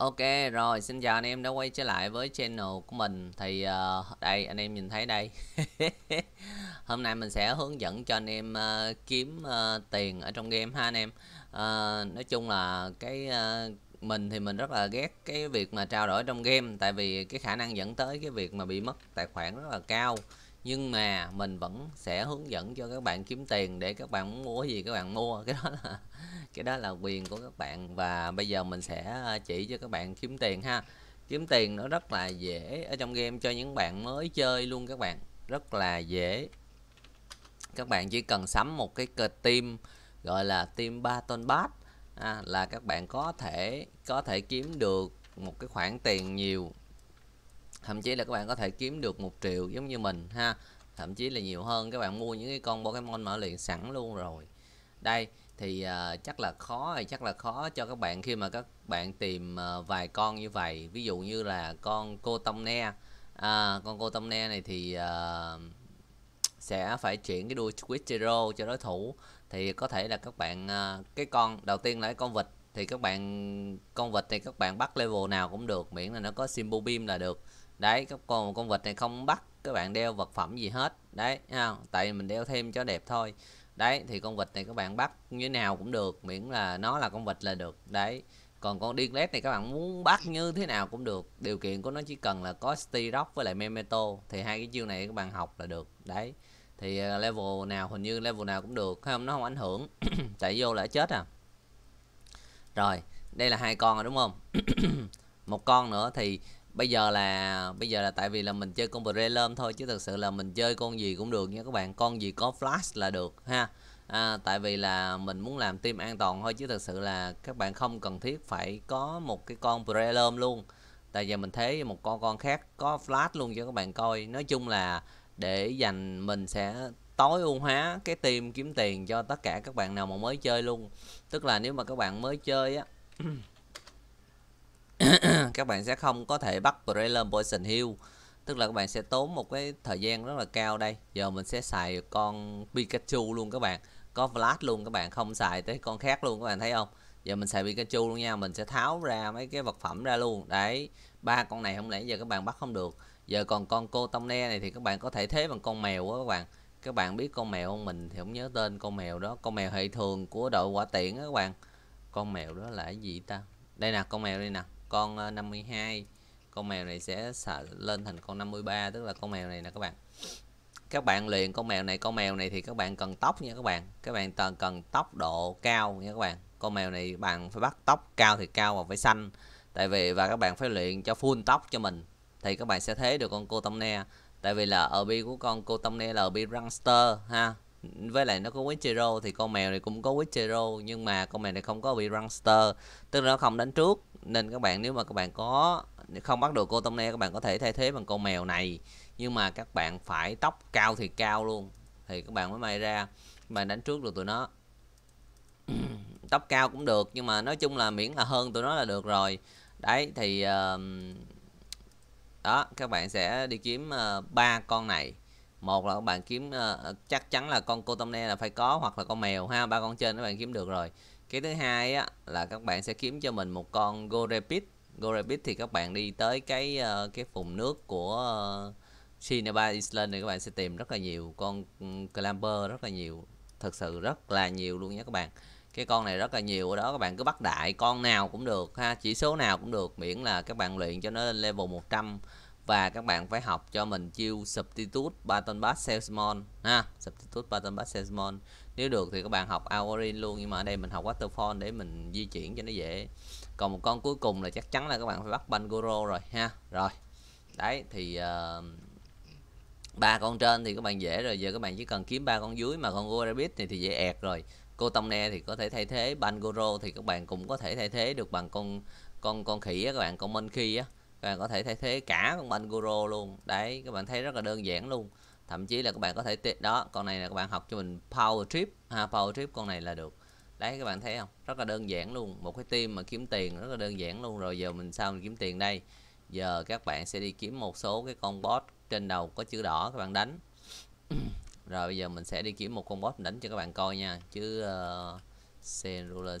Ok rồi xin chào anh em đã quay trở lại với channel của mình thì uh, đây anh em nhìn thấy đây hôm nay mình sẽ hướng dẫn cho anh em uh, kiếm uh, tiền ở trong game ha anh em uh, nói chung là cái uh, mình thì mình rất là ghét cái việc mà trao đổi trong game tại vì cái khả năng dẫn tới cái việc mà bị mất tài khoản rất là cao nhưng mà mình vẫn sẽ hướng dẫn cho các bạn kiếm tiền để các bạn muốn mua gì các bạn mua cái đó là cái đó là quyền của các bạn và bây giờ mình sẽ ờ, chỉ cho các bạn kiếm tiền ha kiếm tiền nó rất là dễ ở trong game cho những bạn mới chơi luôn các bạn rất là dễ các bạn chỉ cần sắm một cái cờ tim gọi là tim ba bass à, là các bạn có thể có thể kiếm được một cái khoản tiền nhiều thậm chí là các bạn có thể kiếm được một triệu giống như mình ha thậm chí là nhiều hơn các bạn mua những cái con Pokemon mở luyện sẵn luôn rồi đây thì uh, chắc là khó rồi chắc là khó cho các bạn khi mà các bạn tìm uh, vài con như vậy ví dụ như là con cô tông ne à, con cô tông ne này thì uh, sẽ phải chuyển cái đuôi Squirtle cho đối thủ thì có thể là các bạn uh, cái con đầu tiên là con vịt thì các bạn con vịt thì các bạn bắt level nào cũng được miễn là nó có symbol beam là được đấy các con một con vịt này không bắt các bạn đeo vật phẩm gì hết đấy không tại mình đeo thêm cho đẹp thôi đấy thì con vịt này các bạn bắt như nào cũng được miễn là nó là con vịt là được đấy còn con điên led này các bạn muốn bắt như thế nào cũng được điều kiện của nó chỉ cần là có styrock với lại memento thì hai cái chiêu này các bạn học là được đấy thì à, level nào hình như level nào cũng được không nó không ảnh hưởng tại vô là chết à rồi đây là hai con rồi đúng không một con nữa thì bây giờ là bây giờ là tại vì là mình chơi con Prelum thôi chứ thật sự là mình chơi con gì cũng được nha các bạn con gì có flash là được ha à, tại vì là mình muốn làm team an toàn thôi chứ thật sự là các bạn không cần thiết phải có một cái con Prelum luôn tại giờ mình thấy một con con khác có flash luôn cho các bạn coi nói chung là để dành mình sẽ tối ưu hóa cái team kiếm tiền cho tất cả các bạn nào mà mới chơi luôn tức là nếu mà các bạn mới chơi á các bạn sẽ không có thể bắt Prelum Poison Hill tức là các bạn sẽ tốn một cái thời gian rất là cao đây giờ mình sẽ xài con Pikachu luôn các bạn có Vlad luôn các bạn không xài tới con khác luôn các bạn thấy không giờ mình xài Pikachu luôn nha mình sẽ tháo ra mấy cái vật phẩm ra luôn đấy ba con này không lẽ giờ các bạn bắt không được giờ còn con cô tông ne này thì các bạn có thể thế bằng con mèo á các bạn các bạn biết con mèo không mình thì không nhớ tên con mèo đó con mèo hệ thường của đội quả tiện các bạn con mèo đó là cái gì ta đây nè con mèo đây nè con 52 ờ, con mèo này sẽ lên thành con 53 tức là con mèo này nè các bạn các bạn luyện con mèo này con mèo này thì các bạn cần tóc nha các bạn các bạn cần cần tốc độ cao nha các bạn con mèo này bạn phải bắt tóc cao thì cao và phải xanh tại vì và các bạn phải luyện cho full tóc cho mình thì các bạn sẽ thế được con cô tâm ne tại vì là ở bi của con cô tâm ne là ở bi rangster ha với lại nó có Wichiro thì con mèo này cũng có Wichiro nhưng mà con mèo này không có bị Runster tức là nó không đánh trước nên các bạn nếu mà các bạn có không bắt được cô tông ne các bạn có thể thay thế bằng con mèo này nhưng mà các bạn phải tóc cao thì cao luôn thì các bạn mới may ra mà đánh trước được tụi nó tóc cao cũng được nhưng mà nói chung là miễn là hơn tụi nó là được rồi đấy thì uh, đó các bạn sẽ đi kiếm ờ, ba uh, con này một là các bạn kiếm uh, chắc chắn là con cô tông ne là phải có hoặc là con mèo ha ba con trên các bạn kiếm được rồi cái thứ hai á, là các bạn sẽ kiếm cho mình một con Gorepit Gorepit thì các bạn đi tới cái ờ, cái vùng nước của Cineba ờ, Island thì các bạn sẽ tìm rất là nhiều con ừ, Clamber rất là nhiều thật sự rất là nhiều luôn nhé các bạn cái con này rất là nhiều ở đó các bạn cứ bắt đại con nào cũng được ha chỉ số nào cũng được miễn là các bạn luyện cho nó lên level 100 và các bạn phải học cho mình chiêu substitute baton bass salesman ha substitute baton bass salesman nếu được thì các bạn học algorithm luôn nhưng mà ở đây mình học waterfall để mình di chuyển cho nó dễ còn một con cuối cùng là chắc chắn là các bạn phải bắt Bangoro rồi ha rồi đấy thì ờ, ba uh, con trên thì các bạn dễ rồi giờ các bạn chỉ cần kiếm ba con dưới mà con Gorabit thì thì dễ ẹt rồi cô tông ne thì có thể thay thế Bangoro thì các bạn cũng có thể thay thế được bằng con con con khỉ á, các bạn con monkey á các bạn có thể thay thế cả con Bangoro luôn đấy các bạn thấy rất là đơn giản luôn thậm chí là các bạn có thể đó con này là các bạn học cho mình power trip ha power trip con này là được đấy các bạn thấy không rất là đơn giản luôn một cái team mà kiếm tiền rất là đơn giản luôn rồi giờ mình sao mình kiếm tiền đây giờ các bạn sẽ đi kiếm một số cái con bot trên đầu có chữ đỏ các bạn đánh rồi bây giờ mình sẽ đi kiếm một con bot đánh cho các bạn coi nha chứ uh,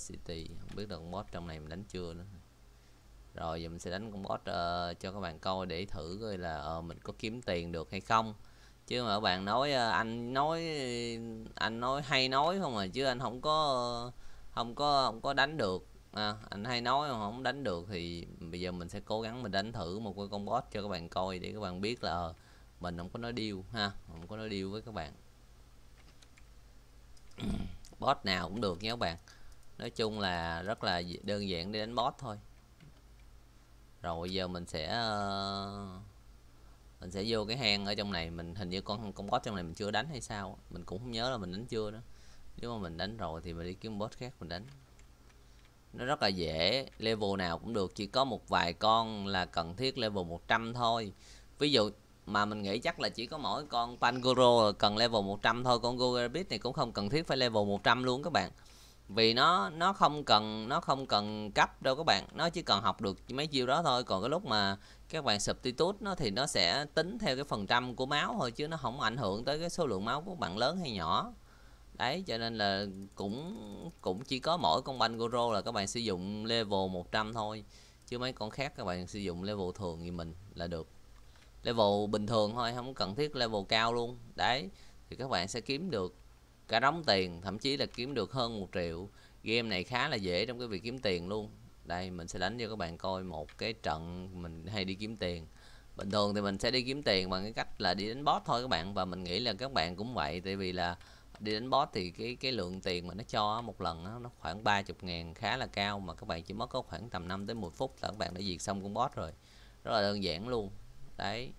City không biết được con bot trong này mình đánh chưa nữa rồi giờ mình sẽ đánh con bot uh, cho các bạn coi để thử coi là uh, mình có kiếm tiền được hay không chứ mà bạn nói ờ, anh nói anh nói hay nói không à chứ anh không có không có không có đánh được à, anh hay nói mà không đánh được thì bây giờ mình sẽ cố gắng mình đánh thử một cái con boss cho các bạn coi để các bạn biết là ờ, mình không có nói điêu ha không có nói điêu với các bạn boss nào cũng được nha các bạn nói chung là rất là đơn giản để đánh boss thôi rồi bây giờ mình sẽ ờ, mình sẽ vô cái hang ở trong này mình hình như con con boss trong này mình chưa đánh hay sao mình cũng không nhớ là mình đánh chưa đó nếu mà mình đánh rồi thì mình đi kiếm boss khác mình đánh nó rất là dễ level nào cũng được chỉ có một vài con là cần thiết level 100 thôi ví dụ mà mình nghĩ chắc là chỉ có mỗi con Pangoro là cần level 100 thôi con rabbit này cũng không cần thiết phải level 100 luôn các bạn vì nó nó không cần nó không cần cấp đâu các bạn nó chỉ cần học được mấy chiêu đó thôi còn cái lúc mà các bạn substitute nó thì nó sẽ tính theo cái phần trăm của máu thôi chứ nó không ảnh hưởng tới cái số lượng máu của bạn lớn hay nhỏ đấy cho nên là cũng cũng chỉ có mỗi con banh goro là các bạn sử dụng level 100 thôi chứ mấy con khác các bạn sử dụng level thường như mình là được level bình thường thôi không cần thiết level cao luôn đấy thì các bạn sẽ kiếm được cả đóng tiền thậm chí là kiếm được hơn một triệu game này khá là dễ trong cái việc kiếm tiền luôn đây mình sẽ đánh cho các bạn coi một cái trận mình hay đi kiếm tiền bình thường thì mình sẽ đi kiếm tiền bằng cái cách là đi đánh boss thôi các bạn và mình nghĩ là các bạn cũng vậy tại vì là đi đánh boss thì cái cái lượng tiền mà nó cho một lần nó khoảng 30 ngàn khá là cao mà các bạn chỉ mất có khoảng tầm 5 tới 10 phút là các bạn đã diệt xong con boss rồi rất là đơn giản luôn đấy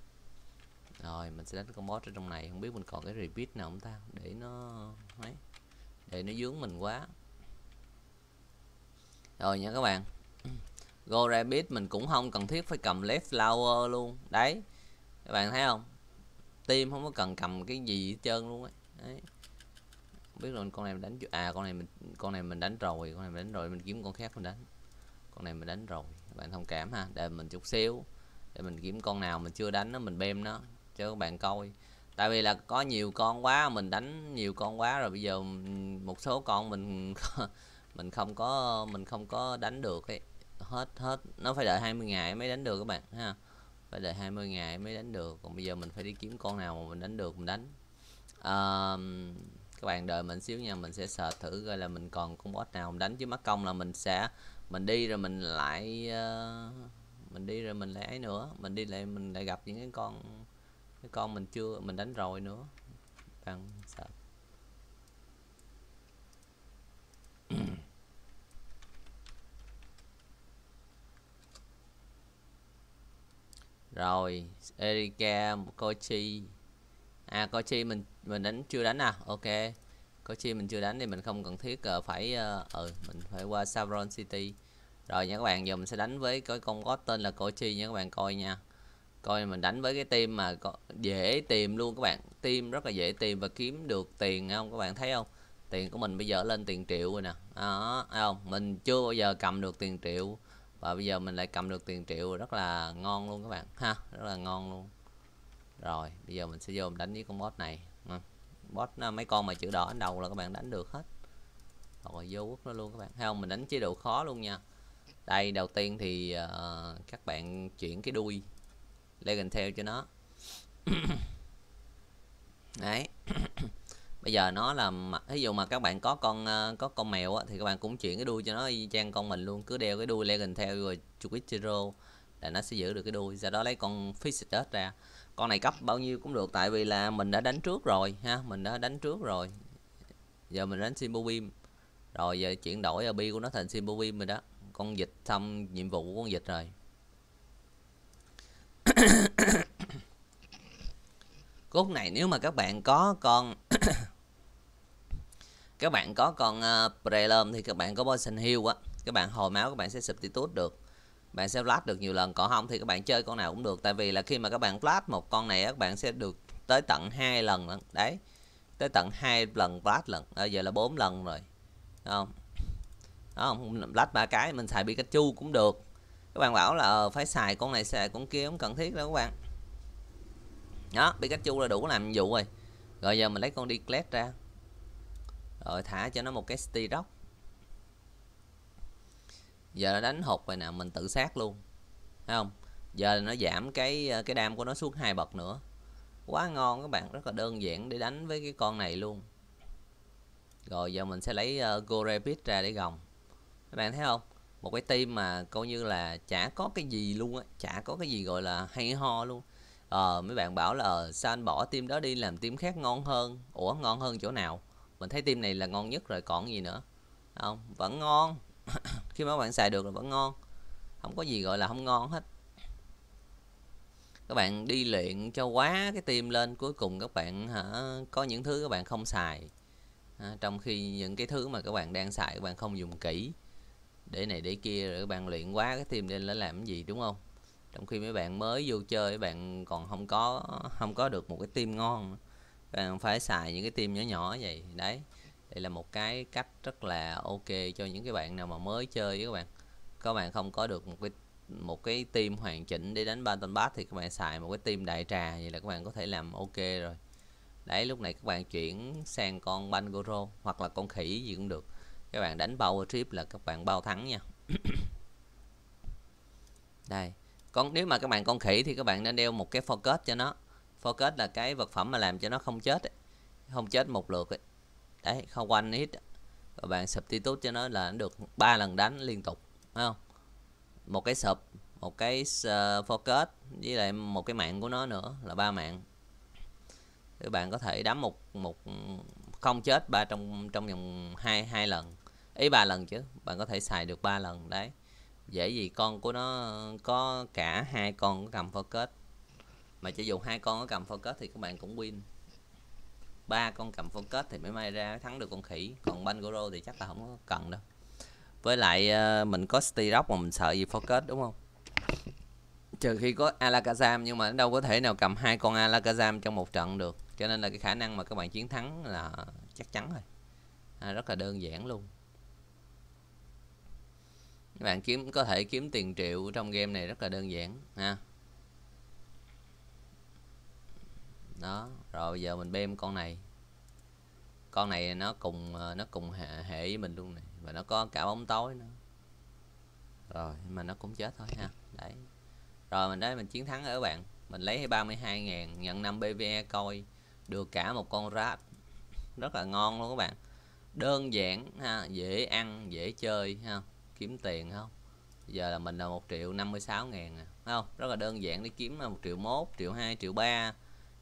rồi mình sẽ đánh con boss ở trong này không biết mình còn cái repeat nào không ta để nó để nó dướng mình quá rồi nha các bạn Gorabit mình cũng không cần thiết phải cầm left flower luôn đấy các bạn thấy không tim không có cần cầm cái gì hết trơn luôn ấy. đấy không biết rồi con này mình đánh à con này mình con này mình đánh rồi con này mình đánh rồi mình kiếm con khác mình đánh con này mình đánh rồi các bạn thông cảm ha để mình chút xíu để mình kiếm con nào mình chưa đánh nó mình bêm nó cho các bạn coi tại vì là có nhiều con quá mình đánh nhiều con quá rồi bây giờ một số con mình mình không có mình không có đánh được ấy hết hết nó phải đợi 20 ngày mới đánh được các bạn ha phải đợi 20 ngày mới đánh được còn bây giờ mình phải đi kiếm con nào mà mình đánh được mình đánh uh, các bạn đợi mình xíu nha mình sẽ sợ thử coi là mình còn con boss nào mình đánh chứ mất công là mình sẽ mình đi rồi mình lại uh, mình đi rồi mình lại ấy nữa mình đi lại mình lại gặp những cái con cái con mình chưa mình đánh rồi nữa bạn sợ rồi Erika Kochi à Kochi mình mình đánh chưa đánh à ok Kochi mình chưa đánh thì mình không cần thiết uh, phải uh, ừ mình phải qua Savron City rồi nha các bạn giờ mình sẽ đánh với cái con có tên là Kochi nha các bạn coi nha coi mình đánh với cái team mà có, dễ tìm luôn các bạn team rất là dễ tìm và kiếm được tiền không các bạn thấy không tiền của mình bây giờ lên tiền triệu rồi nè đó à, không mình chưa bao giờ cầm được tiền triệu và bây giờ mình lại cầm được tiền triệu rất là ngon luôn các bạn ha rất là ngon luôn rồi bây giờ mình sẽ vô mình đánh với con bot này ừ, bot à, mấy con mà chữ đỏ đầu là các bạn đánh được hết rồi vô quốc nó luôn các bạn thấy không mình đánh chế độ khó luôn nha đây đầu tiên thì uh, các bạn chuyển cái đuôi lên theo cho nó đấy bây giờ nó là ví dụ mà các bạn có con ờ, có con mèo á, thì các bạn cũng chuyển cái đuôi cho nó y chang con mình luôn cứ đeo cái đuôi Legend theo rồi Chuichiro là nó sẽ giữ được cái đuôi sau đó lấy con Fizzed ra con này cấp bao nhiêu cũng được tại vì là mình đã đánh trước rồi ha mình đã đánh trước rồi giờ mình đánh Simbobim rồi giờ chuyển đổi AB của nó thành Simbobim rồi đó con dịch xong nhiệm vụ của con dịch rồi Lúc này nếu mà các bạn có con các bạn có con uh, ờ, Prelum thì các bạn có Poison heal á, các bạn hồi máu các bạn sẽ substitute được. Bạn sẽ flash được nhiều lần, còn không thì các bạn chơi con nào cũng được tại vì là khi mà các bạn flash một con này các bạn sẽ được tới tận hai lần lận. Đấy. Tới tận hai lần flash lần. À, giờ là 4 lần rồi. Đúng không? Đó không, flash ba cái mình xài Pikachu cũng được. Các bạn bảo là ờ, phải xài con này xài con kia không cần thiết đâu các bạn đó Pikachu là đủ làm vụ rồi rồi giờ mình lấy con đi Diglett ra rồi thả cho nó một cái Styrox giờ nó đánh hụt rồi nè mình tự sát luôn thấy không giờ nó giảm cái ờ, cái đam của nó xuống hai bậc nữa quá ngon các bạn rất là đơn giản để đánh với cái con này luôn rồi giờ mình sẽ lấy uh, ờ, Gorebit ra để gồng các bạn thấy không một cái team mà coi như là chả có cái gì luôn á chả có cái gì gọi là hay ho luôn ờ, mấy bạn bảo là ờ, sao anh bỏ tim đó đi làm tim khác ngon hơn ủa ngon hơn chỗ nào mình thấy tim này là ngon nhất rồi còn gì nữa không vẫn ngon khi mà các bạn xài được là vẫn ngon không có gì gọi là không ngon hết các bạn đi luyện cho quá cái tim lên cuối cùng các bạn hả có những thứ các bạn không xài à, trong khi những cái thứ mà các bạn đang xài các bạn không dùng kỹ để này để kia rồi các bạn luyện quá cái tim lên nó làm cái gì đúng không trong khi mấy bạn mới vô chơi mấy bạn còn không có không có được một cái team ngon bạn phải xài những cái team nhỏ nhỏ vậy đấy đây là một cái cách rất là ok cho những cái bạn nào mà mới chơi với các bạn các bạn không có được một cái một cái team hoàn chỉnh để đánh Baton Bass thì các bạn xài một cái team đại trà vậy là các bạn có thể làm ok rồi đấy lúc này các bạn chuyển sang con Bangoro hoặc là con khỉ gì cũng được các bạn đánh power trip là các bạn bao thắng nha đây còn nếu mà các bạn con khỉ thì các bạn nên đeo một cái focus cho nó focus là cái vật phẩm mà làm cho nó không chết ấy. không chết một lượt ấy. đấy không quanh hit và bạn substitute cho nó là được ba lần đánh liên tục phải không một cái sập một cái focus ờ, với lại một cái mạng của nó nữa là ba mạng các bạn có thể đấm một một không chết ba trong trong vòng hai hai lần ý ba lần chứ bạn có thể xài được ba lần đấy dễ gì con của nó có cả hai con có cầm focus mà chỉ dùng hai con có cầm focus thì các bạn cũng win ba con cầm focus thì mới may ra thắng được con khỉ còn banh goro thì chắc là không có cần đâu với lại ờ, mình có rock mà mình sợ gì focus đúng không trừ khi có alakazam nhưng mà đâu có thể nào cầm hai con alakazam trong một trận được cho nên là cái khả năng mà các bạn chiến thắng là chắc chắn rồi à, rất là đơn giản luôn các bạn kiếm có thể kiếm tiền triệu trong game này rất là đơn giản ha đó rồi bây giờ mình bêm con này con này nó cùng ờ, nó cùng hệ, hệ với mình luôn này và nó có cả bóng tối nữa rồi mà nó cũng chết thôi ha đấy rồi mình đấy mình chiến thắng ở bạn mình lấy 32 ngàn nhận 5 BVE coi được cả một con rat rất là ngon luôn các bạn đơn giản ha dễ ăn dễ chơi ha kiếm tiền không giờ là mình là một triệu năm mươi sáu ngàn à. không rất là đơn giản để kiếm là một triệu mốt triệu hai triệu ba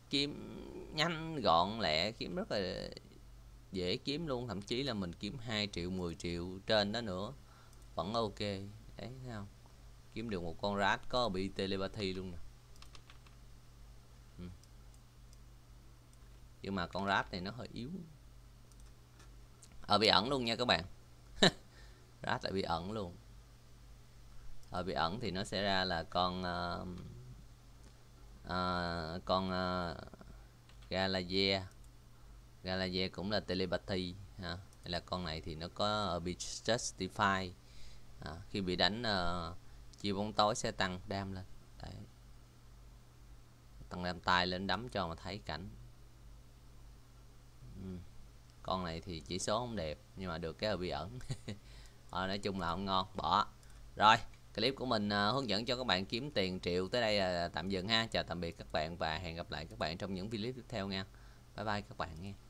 kiếm nhanh gọn lẹ kiếm rất là dễ kiếm luôn thậm chí là mình kiếm 2 triệu 10 triệu trên đó nữa vẫn ok đấy thấy không kiếm được một con rat có bị telepathy luôn nè ừ. nhưng mà con rat này nó hơi yếu ở ờ, bị ẩn luôn nha các bạn rát lại bị ẩn luôn ở ờ, bị ẩn thì nó sẽ ra là con uh, uh, con uh, Galazie Galazie cũng là telepathy ha. Hay là con này thì nó có bị justify à, khi bị đánh uh, chia bóng tối sẽ tăng đam lên Đấy. tăng đam tay lên đấm cho mà thấy cảnh ừ. con này thì chỉ số không đẹp nhưng mà được cái bị ẩn à, nói chung là không ngon bỏ rồi clip của mình uh, hướng dẫn cho các bạn kiếm tiền triệu tới đây là tạm dừng ha chào tạm biệt các bạn và hẹn gặp lại các bạn trong những video tiếp theo nha bye bye các bạn nha